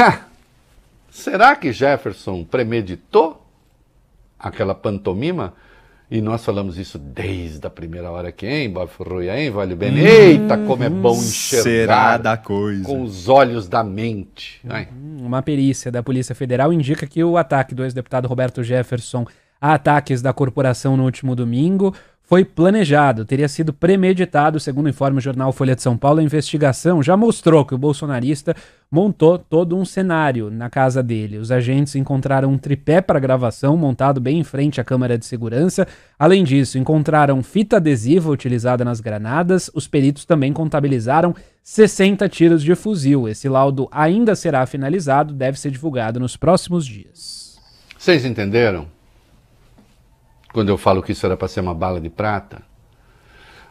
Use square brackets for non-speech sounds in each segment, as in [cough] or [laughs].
Ha! Será que Jefferson premeditou aquela pantomima? E nós falamos isso desde a primeira hora aqui, hein, Bafurruia, hein, Vale Bem? Hum, Eita, como é bom enxergar será da coisa. com os olhos da mente. Né? Uhum. Uma perícia da Polícia Federal indica que o ataque do ex-deputado Roberto Jefferson a ataques da corporação no último domingo foi planejado, teria sido premeditado, segundo informa o jornal Folha de São Paulo. A investigação já mostrou que o bolsonarista montou todo um cenário na casa dele. Os agentes encontraram um tripé para gravação montado bem em frente à câmara de segurança. Além disso, encontraram fita adesiva utilizada nas granadas. Os peritos também contabilizaram 60 tiros de fuzil. Esse laudo ainda será finalizado, deve ser divulgado nos próximos dias. Vocês entenderam? quando eu falo que isso era para ser uma bala de prata,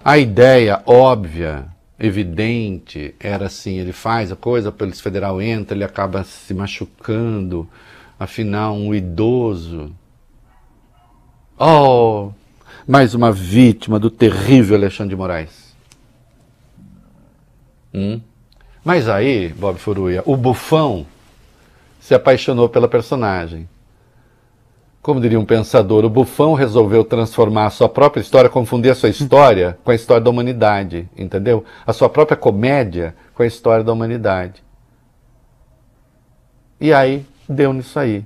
a ideia óbvia, evidente, era assim: ele faz a coisa, a Polícia Federal entra, ele acaba se machucando, afinal, um idoso. Oh, mais uma vítima do terrível Alexandre de Moraes. Hum? Mas aí, Bob Furuia, o bufão se apaixonou pela personagem. Como diria um pensador, o bufão resolveu transformar a sua própria história, confundir a sua história [laughs] com a história da humanidade, entendeu? A sua própria comédia com a história da humanidade. E aí deu nisso aí.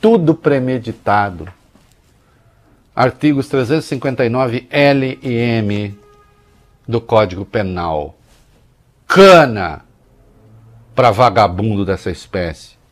Tudo premeditado. Artigos 359 L e M do Código Penal. Cana para vagabundo dessa espécie.